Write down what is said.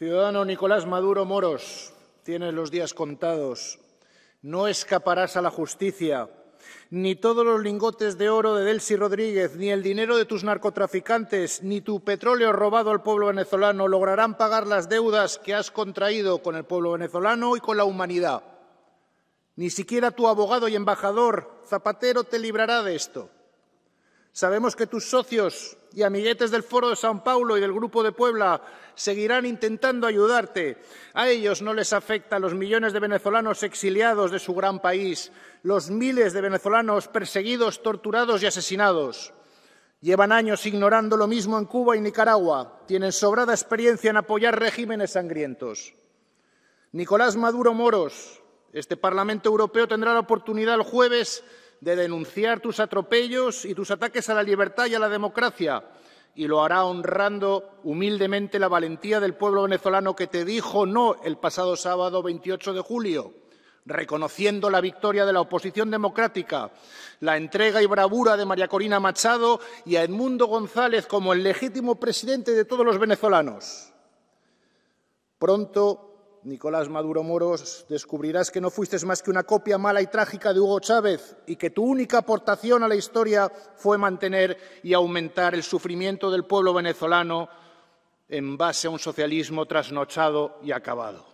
Ciudadano Nicolás Maduro Moros, tienes los días contados. No escaparás a la justicia. Ni todos los lingotes de oro de Delcy Rodríguez, ni el dinero de tus narcotraficantes, ni tu petróleo robado al pueblo venezolano lograrán pagar las deudas que has contraído con el pueblo venezolano y con la humanidad. Ni siquiera tu abogado y embajador Zapatero te librará de esto. Sabemos que tus socios y amiguetes del Foro de San Paulo y del Grupo de Puebla seguirán intentando ayudarte. A ellos no les afecta los millones de venezolanos exiliados de su gran país, los miles de venezolanos perseguidos, torturados y asesinados. Llevan años ignorando lo mismo en Cuba y Nicaragua. Tienen sobrada experiencia en apoyar regímenes sangrientos. Nicolás Maduro Moros, este Parlamento Europeo tendrá la oportunidad el jueves de denunciar tus atropellos y tus ataques a la libertad y a la democracia, y lo hará honrando humildemente la valentía del pueblo venezolano que te dijo no el pasado sábado 28 de julio, reconociendo la victoria de la oposición democrática, la entrega y bravura de María Corina Machado y a Edmundo González como el legítimo presidente de todos los venezolanos. Pronto Nicolás Maduro Moros, descubrirás que no fuiste más que una copia mala y trágica de Hugo Chávez y que tu única aportación a la historia fue mantener y aumentar el sufrimiento del pueblo venezolano en base a un socialismo trasnochado y acabado.